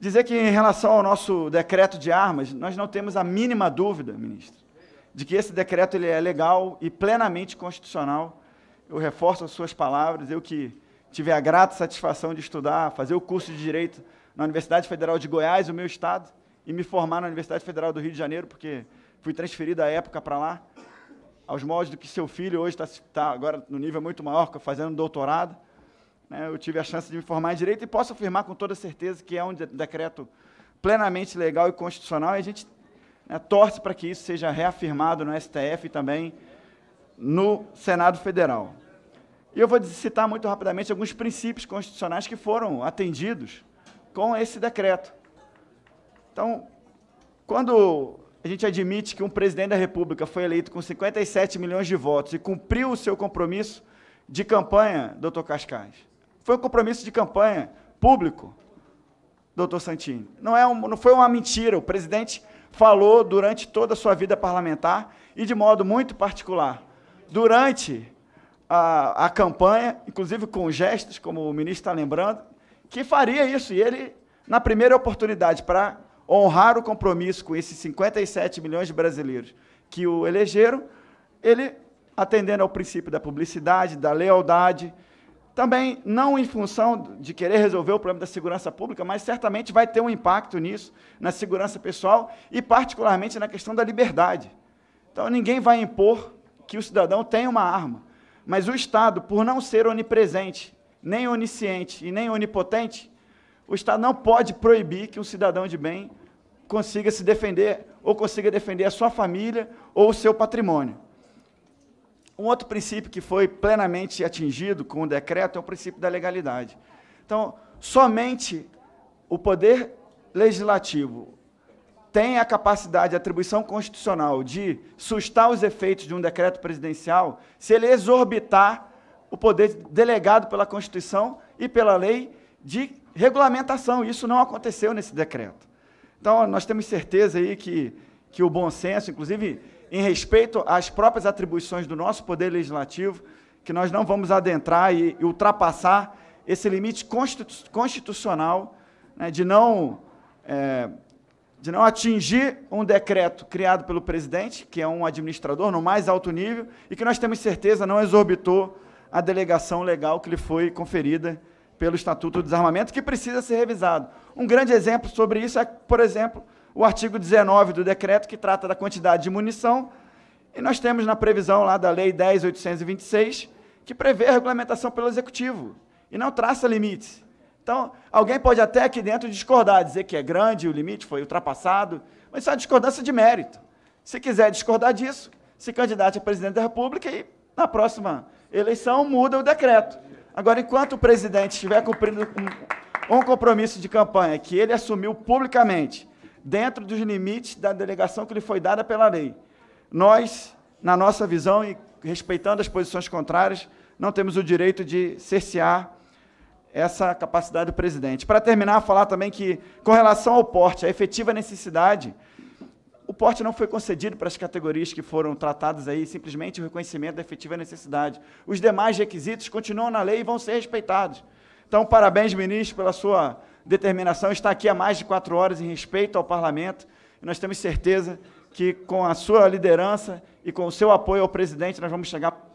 dizer que, em relação ao nosso decreto de armas, nós não temos a mínima dúvida, ministro, de que esse decreto ele é legal e plenamente constitucional. Eu reforço as suas palavras. Eu que tive a grata satisfação de estudar, fazer o curso de Direito na Universidade Federal de Goiás, o meu estado, e me formar na Universidade Federal do Rio de Janeiro, porque fui transferido à época para lá, aos moldes do que seu filho hoje está tá agora no nível muito maior, fazendo doutorado. Né? Eu tive a chance de me formar em direito e posso afirmar com toda certeza que é um decreto plenamente legal e constitucional e a gente né, torce para que isso seja reafirmado no STF e também no Senado Federal. E eu vou citar muito rapidamente alguns princípios constitucionais que foram atendidos com esse decreto. Então, quando a gente admite que um presidente da República foi eleito com 57 milhões de votos e cumpriu o seu compromisso de campanha, doutor Cascais, foi um compromisso de campanha público, doutor Santini. Não, é um, não foi uma mentira. O presidente falou durante toda a sua vida parlamentar e de modo muito particular. Durante a, a campanha, inclusive com gestos, como o ministro está lembrando, que faria isso. E ele, na primeira oportunidade, para honrar o compromisso com esses 57 milhões de brasileiros que o elegeram, ele, atendendo ao princípio da publicidade, da lealdade, também, não em função de querer resolver o problema da segurança pública, mas certamente vai ter um impacto nisso, na segurança pessoal e, particularmente, na questão da liberdade. Então, ninguém vai impor que o cidadão tenha uma arma, mas o Estado, por não ser onipresente, nem onisciente e nem onipotente, o Estado não pode proibir que um cidadão de bem consiga se defender ou consiga defender a sua família ou o seu patrimônio. Um outro princípio que foi plenamente atingido com o decreto é o princípio da legalidade. Então, somente o poder legislativo tem a capacidade, a atribuição constitucional de sustar os efeitos de um decreto presidencial se ele exorbitar o poder delegado pela Constituição e pela lei de regulamentação. Isso não aconteceu nesse decreto. Então, nós temos certeza aí que, que o bom senso, inclusive em respeito às próprias atribuições do nosso poder legislativo, que nós não vamos adentrar e, e ultrapassar esse limite constitu, constitucional né, de, não, é, de não atingir um decreto criado pelo presidente, que é um administrador no mais alto nível, e que nós temos certeza não exorbitou a delegação legal que lhe foi conferida pelo Estatuto do Desarmamento, que precisa ser revisado. Um grande exemplo sobre isso é, por exemplo, o artigo 19 do decreto, que trata da quantidade de munição, e nós temos na previsão lá da Lei 10.826, que prevê a regulamentação pelo Executivo, e não traça limites. Então, alguém pode até aqui dentro discordar, dizer que é grande, o limite foi ultrapassado, mas isso é uma discordância de mérito. Se quiser discordar disso, se candidate a presidente da República e, na próxima eleição, muda o decreto. Agora, enquanto o presidente estiver cumprindo um, um compromisso de campanha que ele assumiu publicamente dentro dos limites da delegação que lhe foi dada pela lei. Nós, na nossa visão e respeitando as posições contrárias, não temos o direito de cercear essa capacidade do presidente. Para terminar, falar também que, com relação ao porte, a efetiva necessidade, o porte não foi concedido para as categorias que foram tratadas aí, simplesmente o reconhecimento da efetiva necessidade. Os demais requisitos continuam na lei e vão ser respeitados. Então, parabéns, ministro, pela sua determinação, está aqui há mais de quatro horas em respeito ao parlamento, e nós temos certeza que com a sua liderança e com o seu apoio ao presidente, nós vamos chegar